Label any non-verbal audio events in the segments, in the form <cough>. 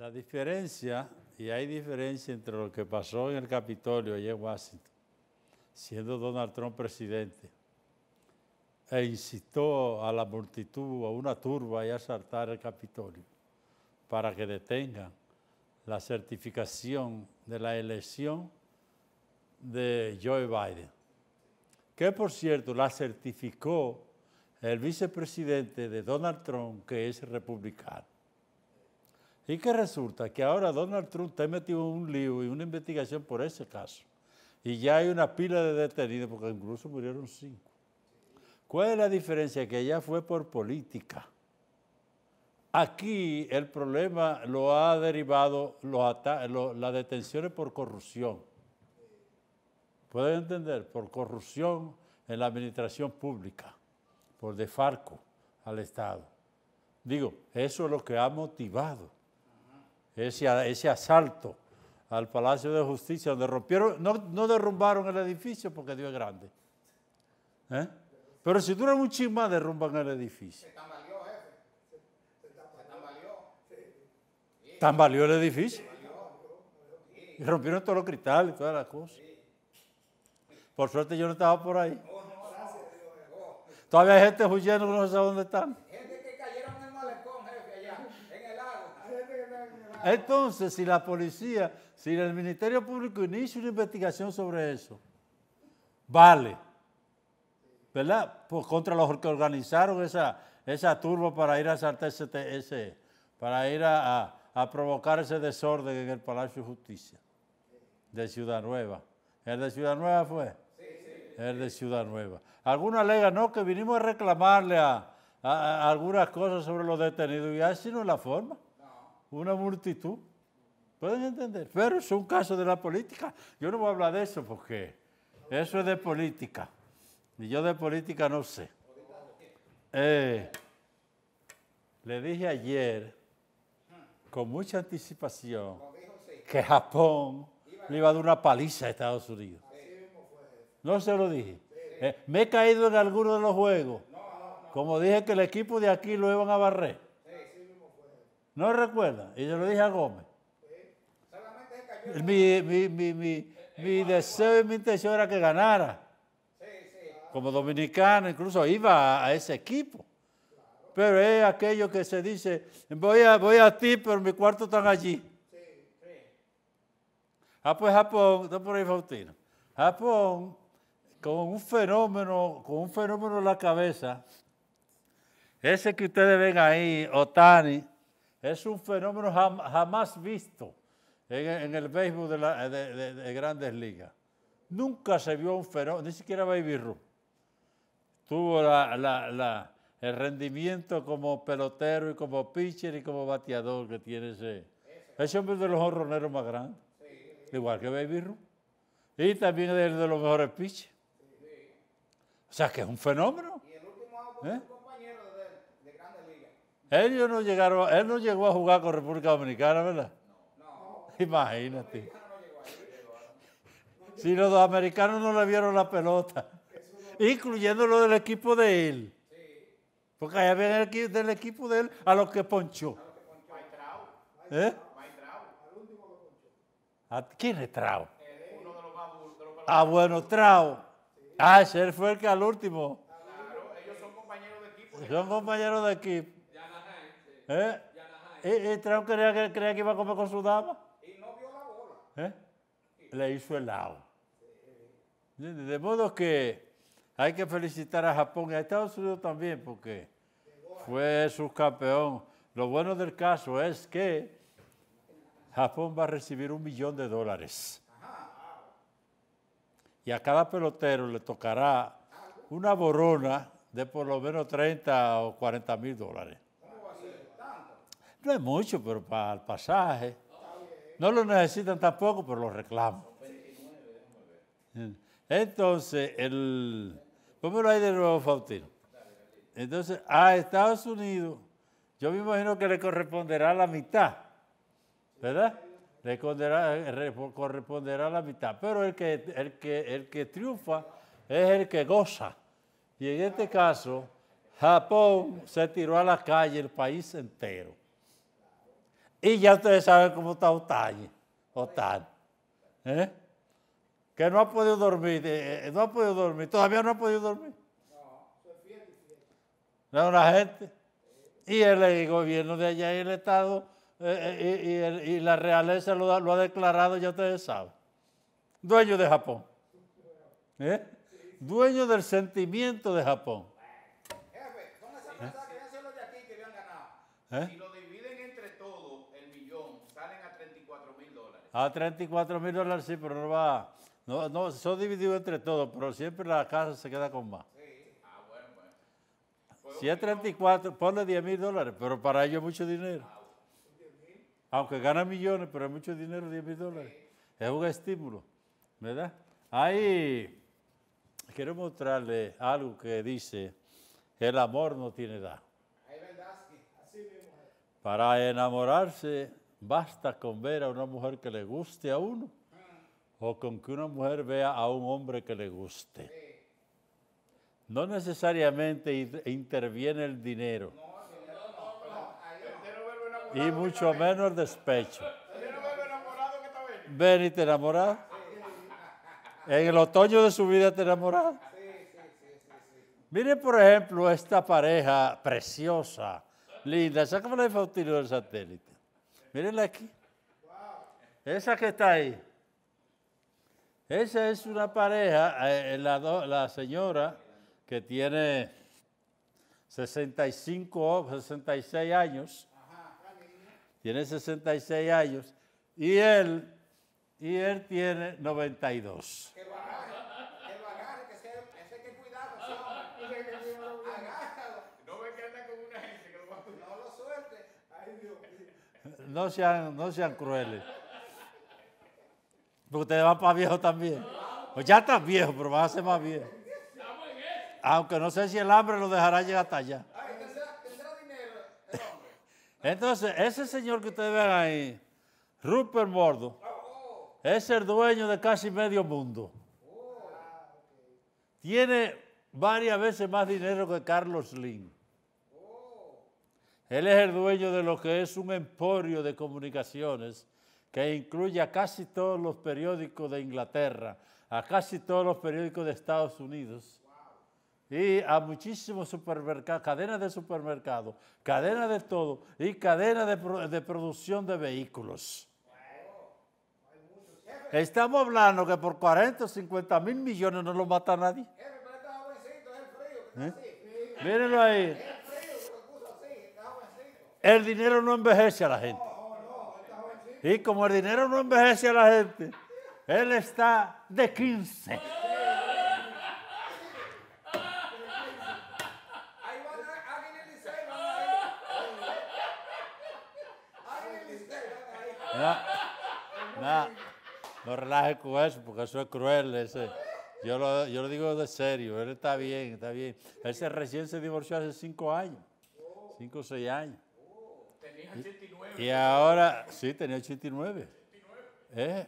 La diferencia, y hay diferencia entre lo que pasó en el Capitolio y en Washington, siendo Donald Trump presidente, e incitó a la multitud, a una turba, a asaltar el Capitolio para que detengan la certificación de la elección de Joe Biden, que por cierto la certificó el vicepresidente de Donald Trump, que es republicano. Y que resulta que ahora Donald Trump está metido un lío y una investigación por ese caso. Y ya hay una pila de detenidos, porque incluso murieron cinco. ¿Cuál es la diferencia? Que ya fue por política. Aquí el problema lo ha derivado las detenciones por corrupción. ¿Pueden entender? Por corrupción en la administración pública, por defarco al Estado. Digo, eso es lo que ha motivado ese, ese asalto al Palacio de Justicia, donde rompieron, no, derrumbaron el edificio porque Dios es grande. ¿eh? Pero si duran un más derrumban el edificio. Se tambaleó, Se el edificio. Y rompieron todos los cristales y todas las cosas. Por suerte yo no estaba por ahí. Oh, Todavía hay gente huyendo que no sabe dónde están. Entonces, si la policía, si el Ministerio Público inicia una investigación sobre eso, vale, ¿verdad? Por, contra los que organizaron esa, esa turba para ir a saltar ese, para ir a, provocar ese desorden en el Palacio de Justicia de Ciudad Nueva. ¿El de Ciudad Nueva fue? Sí, sí. El de Ciudad Nueva. Algunos alegan, no, que vinimos a reclamarle a algunas cosas sobre los detenidos y así no es la forma una multitud. ¿Pueden entender? Pero es un caso de la política. Yo no voy a hablar de eso porque eso es de política. Y yo de política no sé. Eh, le dije ayer, con mucha anticipación, que Japón le iba a dar una paliza a Estados Unidos. No se lo dije. Eh, me he caído en alguno de los juegos. Como dije que el equipo de aquí lo iban a barrer. ¿No recuerda Y yo lo dije a Gómez. Mi, mi, mi, mi deseo y mi intención era que ganara. Como dominicano, incluso iba a, ese equipo. Pero es aquello que se dice, voy a, voy a ti, pero mi cuarto está allí. Ah, pues Japón, estoy por ahí Faustino. Japón, con un fenómeno, con un fenómeno en la cabeza, ese que ustedes ven ahí, Otani, es un fenómeno jamás visto en, el béisbol de, grandes ligas. Nunca se vio un fenómeno, ni siquiera Baby Ruth tuvo el rendimiento como pelotero y como pitcher y como bateador que tiene ese. Ese hombre es de los horroneros más grandes, igual que Baby Ruth. Y también es de los mejores pitchers. O sea que es un fenómeno. ¿Y el último ¿Eh? Ellos no llegaron, él no llegó a jugar con República Dominicana, ¿verdad? No. Imagínate. Si los dos americanos no le vieron la pelota, incluyendo lo del equipo de él. Porque allá ven del equipo de él a los que ponchó. ¿Eh? ¿A ¿Quién es Trao? Ah, bueno, Trao. Ah, ese fue el que al último. Claro, ellos son compañeros de equipo. Son compañeros de equipo. ¿Eh? ¿Y, creía, que iba a comer con su dama? Y no vio la bola. ¿Eh? Le hizo helado. De modo que hay que felicitar a Japón y a Estados Unidos también porque fue su campeón. Lo bueno del caso es que Japón va a recibir un millón de dólares. Y a cada pelotero le tocará una borona de por lo menos 30 o 40 mil dólares. No es mucho, pero para el pasaje. No lo necesitan tampoco, pero lo reclaman. Entonces, el, ¿cómo lo hay de nuevo, Faustino? Entonces, a Estados Unidos, yo me imagino que le corresponderá la mitad, ¿verdad? Le corresponderá, la mitad, pero el que, el, que, el que triunfa es el que goza. Y en este caso, Japón se tiró a la calle el país entero. Y ya ustedes saben cómo está Otani. Otani. ¿eh? Que no ha podido dormir, eh, eh, no ha podido dormir, todavía no ha podido dormir. No, la gente. Y el gobierno de allá y el Estado y, la realeza lo, ha declarado, ya ustedes saben. Dueño de Japón. Dueño del sentimiento de Japón. Jefe, Ah, A 34 mil dólares sí, pero no va. No, son divididos entre todos, pero siempre la casa se queda con más. Sí, ah, bueno, bueno. Pues, si es 34, ponle 10 mil dólares, pero para ellos es mucho dinero. Ah, Aunque gana millones, pero es mucho dinero, 10 mil dólares. Es un estímulo, ¿verdad? Ahí quiero mostrarle algo que dice, el amor no tiene edad. Para enamorarse Basta con ver a una mujer que le guste a uno o con que una mujer vea a un hombre que le guste. No necesariamente interviene el dinero. Y mucho menos el despecho. Ven y te enamorás? En el otoño de su vida te enamorás? Miren, por ejemplo, esta pareja preciosa, linda. Sácame la del satélite. Mírenla aquí. Esa que está ahí. Esa es una pareja, eh, eh, la, señora que tiene 65, 66 años. Tiene 66 años. Y él, y él tiene 92. no sean, no sean crueles. Porque ustedes van para viejo también. Pues ya están viejo, pero van a ser más viejo. Aunque no sé si el hambre lo dejará llegar hasta allá. Entonces, ese señor que ustedes ven ahí, Rupert Mordo, es el dueño de casi medio mundo. Tiene varias veces más dinero que Carlos Lynn. Él es el dueño de lo que es un emporio de comunicaciones que incluye a casi todos los periódicos de Inglaterra, a casi todos los periódicos de Estados Unidos y a muchísimos supermercados, cadenas de supermercados, cadenas de todo y cadenas de, producción de vehículos. Estamos hablando que por 40 o 50 mil millones no lo mata nadie. ¿Eh? Mírenlo ahí. El dinero no envejece a la gente. Y como el dinero no envejece a la gente, él está de 15. No, no, relaje con eso porque eso es cruel. Yo, lo, yo lo digo de serio, él está bien, está bien. Ese recién se divorció hace cinco años, cinco o seis años. Y ahora, sí, tenía 89. ¿Eh?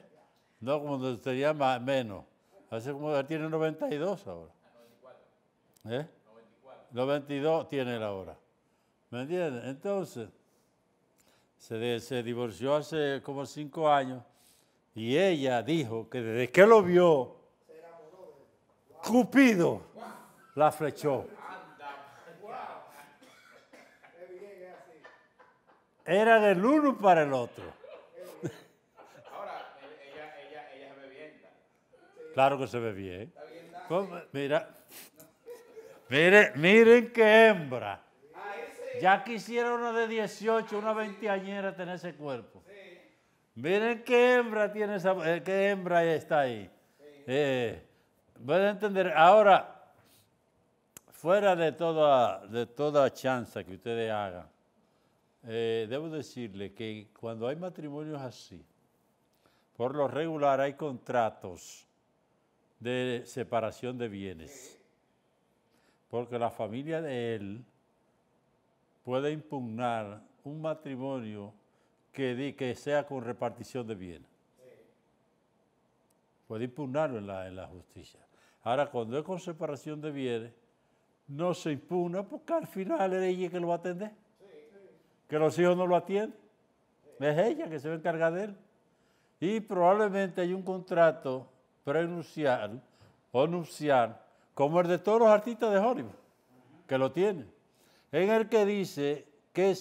No, como tenía más, menos. Hace como, tiene 92 ahora. ¿Eh? 92 tiene él ahora. ¿Me entiendes? Entonces, se, se divorció hace como cinco años y ella dijo que desde que lo vio, Cupido la flechó. Era del uno para el otro. Ahora, ella, se ve bien. Claro que se ve bien. Mira, miren, miren qué hembra. Ya quisiera una de 18, una añera tener ese cuerpo. Miren qué hembra tiene esa, eh, qué hembra está ahí. Eh, Voy a entender. Ahora, fuera de toda, de toda chanza que ustedes hagan, eh, debo decirle que cuando hay matrimonios así, por lo regular hay contratos de separación de bienes, porque la familia de él puede impugnar un matrimonio que, sea con repartición de bienes. Puede impugnarlo en la, justicia. Ahora, cuando es con separación de bienes, no se impugna porque al final es ella que lo va a atender que los hijos no lo atienden. Es ella que se va a encargar de él. Y probablemente hay un contrato prenucial o nupcial, como el de todos los artistas de Hollywood, que lo tienen, en el que dice que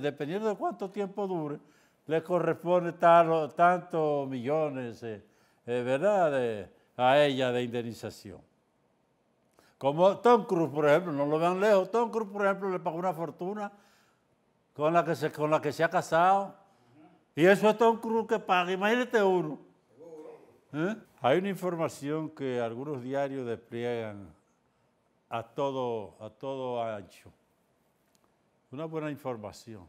dependiendo de cuánto tiempo dure, le corresponde tantos millones, eh, eh, ¿verdad?, a ella de indemnización. Como Tom Cruise, por ejemplo, no lo vean lejos, Tom Cruise, por ejemplo, le pagó una fortuna con la que se, con la que se ha casado. Y eso es todo un cruz que paga, imagínate uno. ¿Eh? Hay una información que algunos diarios despliegan a todo, a todo ancho. Una buena información.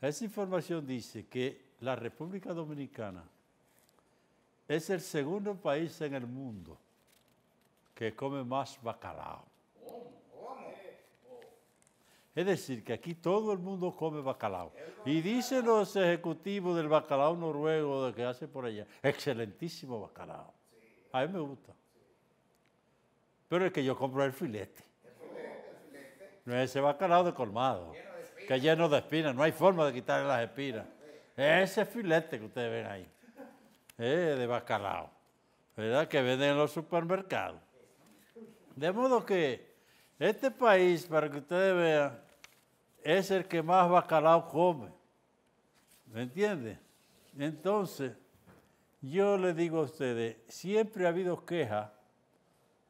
Esa información dice que la República Dominicana es el segundo país en el mundo que come más bacalao. Es decir, que aquí todo el mundo come bacalao. Y dicen los ejecutivos del bacalao noruego de que hace por allá, excelentísimo bacalao. A mí me gusta. Pero es que yo compro el filete. No es ese bacalao de colmado, que lleno de espinas, no hay forma de quitarle las espinas. Ese filete que ustedes ven ahí, de bacalao, ¿verdad? Que venden en los supermercados. De modo que este país, para que ustedes vean, es el que más bacalao come. ¿Me entienden? Entonces, yo le digo a ustedes, siempre ha habido quejas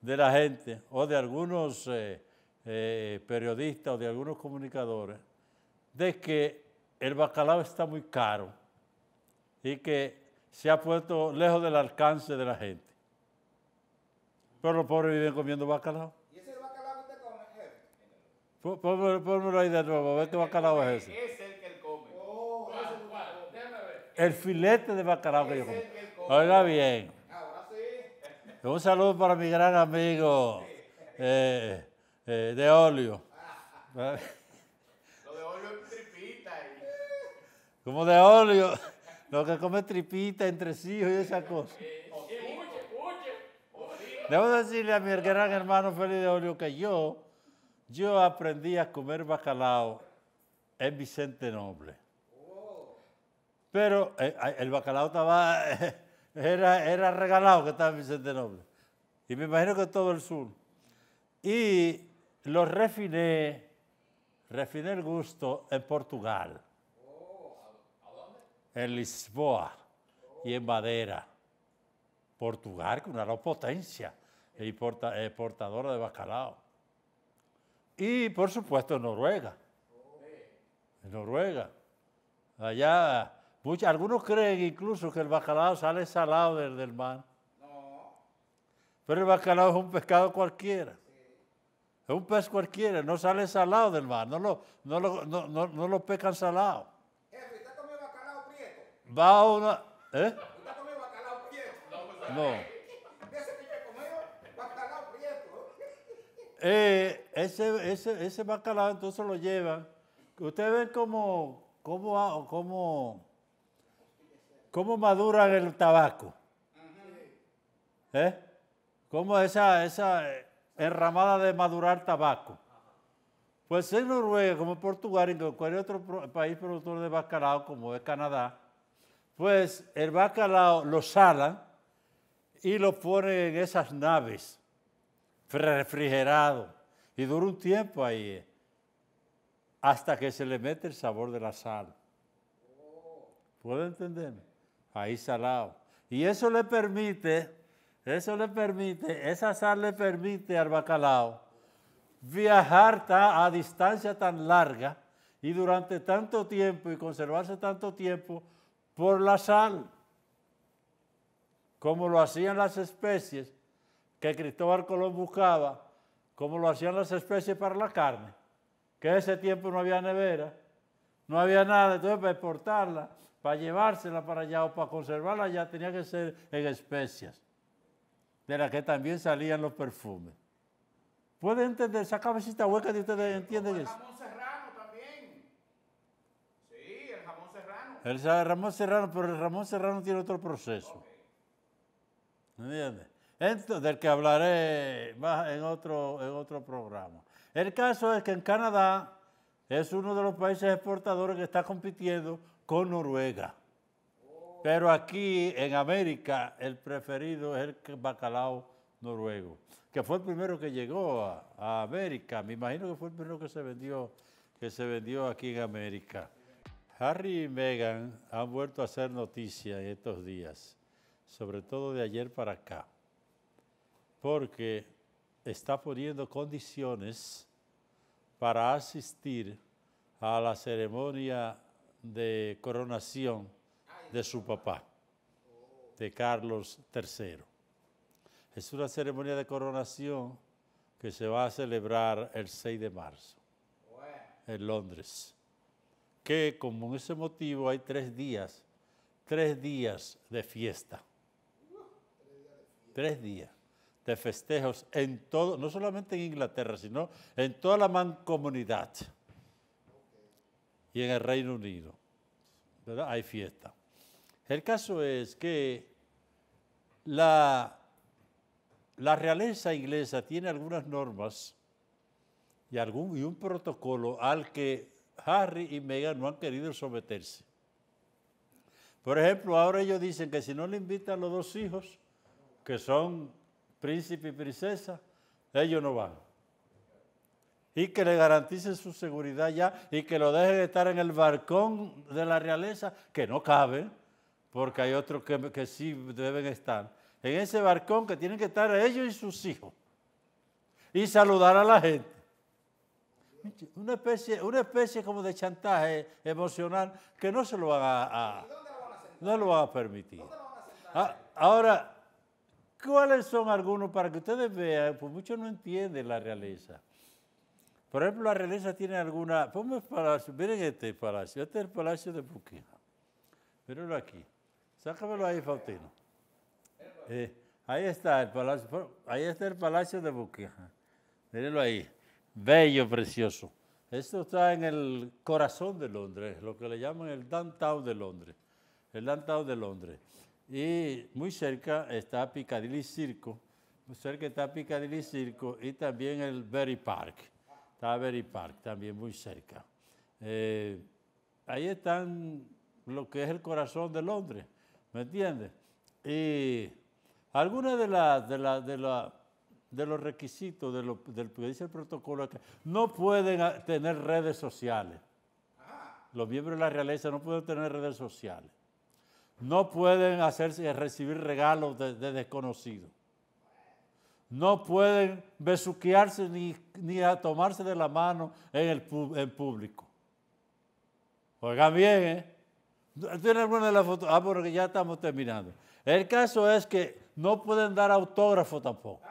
de la gente o de algunos eh, eh, periodistas o de algunos comunicadores de que el bacalao está muy caro y que se ha puesto lejos del alcance de la gente. Pero los pobres viven comiendo bacalao. Pónmelo ahí de nuevo, a ver qué bacalao es ese. Es el que él come. El filete de bacalao que yo como. Oiga bien. Ahora sí. Un saludo para mi gran amigo eh, eh, de óleo. Lo de óleo es tripita. Como de óleo. Lo que come tripita, entre sí y esa cosa. Debo decirle a mi gran hermano Félix de Olio que yo yo aprendí a comer bacalao en Vicente Noble. Pero eh, el bacalao estaba, <laughs> era, era regalado que estaba en Vicente Noble. Y me imagino que todo el sur. Y lo refiné, refiné el gusto en Portugal. En Lisboa y en Madeira. Portugal, que una gran potencia y eh, portadora de bacalao. Y por supuesto Noruega. Noruega. Allá, muchos, algunos creen incluso que el bacalao sale salado del, mar. No. Pero el bacalao es un pescado cualquiera. Es un pez cualquiera, no sale salado del mar, no lo, no no, pescan salado. ¿usted bacalao prieto? Va a una... ¿Eh? ¿Usted bacalao prieto? No. Eh, ese, ese, bacalao entonces lo llevan. Ustedes ven cómo, cómo, cómo, cómo maduran el tabaco. ¿Eh? Como esa, esa eh, enramada de madurar tabaco. Pues en Noruega, como en Portugal y en cualquier otro país productor de bacalao, como es Canadá, pues el bacalao lo salan y lo ponen en esas naves refrigerado y dura un tiempo ahí eh, hasta que se le mete el sabor de la sal. ¿Puede entenderme? Ahí salado. Y eso le permite, eso le permite, esa sal le permite al bacalao viajar a distancia tan larga y durante tanto tiempo y conservarse tanto tiempo por la sal, como lo hacían las especies que Cristóbal Colón buscaba, como lo hacían las especies para la carne, que en ese tiempo no había nevera, no había nada, entonces para exportarla, para llevársela para allá o para conservarla ya tenía que ser en especias, de las que también salían los perfumes. ¿Puede entender esa cabecita hueca de ustedes? ¿Entienden eso? El Ramón Serrano, el serrano. pero el Ramón Serrano tiene otro proceso. ¿Me del que hablaré más en otro, otro programa. El caso es que en Canadá es uno de los países exportadores que está compitiendo con Noruega. Pero aquí en América el preferido es el bacalao noruego, que fue el primero que llegó a, América. Me imagino que fue el primero que se vendió, que se vendió aquí en América. Harry y Meghan han vuelto a hacer noticia en estos días, sobre todo de ayer para acá porque está poniendo condiciones para asistir a la ceremonia de coronación de su papá, de Carlos III. Es una ceremonia de coronación que se va a celebrar el 6 de marzo en Londres, que como en ese motivo hay tres días, tres días de fiesta. Tres días de festejos en todo, no solamente en Inglaterra, sino en toda la mancomunidad y en el Reino Unido. ¿verdad? Hay fiesta. El caso es que la, la realeza inglesa tiene algunas normas y, algún, y un protocolo al que Harry y Meghan no han querido someterse. Por ejemplo, ahora ellos dicen que si no le invitan los dos hijos, que son príncipe y princesa, ellos no van. Y que le garanticen su seguridad ya y que lo dejen estar en el balcón de la realeza, que no cabe, porque hay otros que, que sí deben estar. En ese balcón que tienen que estar ellos y sus hijos. Y saludar a la gente. Una especie, una especie como de chantaje emocional que no se lo van a, no lo van a permitir. Ah, ahora, ¿Cuáles son algunos para que ustedes vean? Pues muchos no entienden la realeza. Por ejemplo, la realeza tiene alguna. Ponme el palacio. Miren este palacio. Este es el palacio de Buqueja. Mírenlo aquí. Sácamelo ahí, Faustino. Eh, ahí está el palacio. Ahí está el palacio de Buqueja, Mírenlo ahí. Bello, precioso. Esto está en el corazón de Londres, lo que le llaman el downtown de Londres. El downtown de Londres. Y muy cerca está Piccadilly Circo, muy cerca está Piccadilly Circo y también el Berry Park. Está Berry Park también muy cerca. Eh, ahí están lo que es el corazón de Londres, ¿me entiendes? Y algunas de, las de, la, de, la, de los requisitos de lo, del que dice el protocolo no pueden tener redes sociales. Los miembros de la realeza no pueden tener redes sociales. No pueden hacerse, recibir regalos de, desconocidos. No pueden besuquearse ni, a tomarse de la mano en el público. Oigan bien, ¿eh? ¿Tienen alguna de las fotos? Ah, porque ya estamos terminando. El caso es que no pueden dar autógrafo tampoco.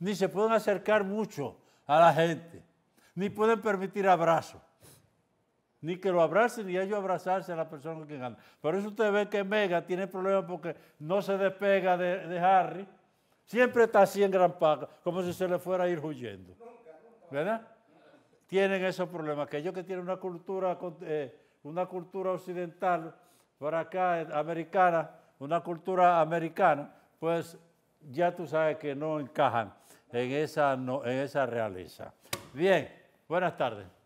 Ni se pueden acercar mucho a la gente. Ni pueden permitir abrazos. Ni que lo abracen ni ellos abrazarse a la persona que gana. Por eso usted ve que Mega tiene problemas porque no se despega de, Harry. Siempre está así en gran paga, como si se le fuera a ir huyendo. ¿Verdad? Tienen esos problemas. yo que tienen una cultura, eh, una cultura occidental, por acá, eh, americana, una cultura americana, pues ya tú sabes que no encajan en esa, en esa realeza. Bien, buenas tardes.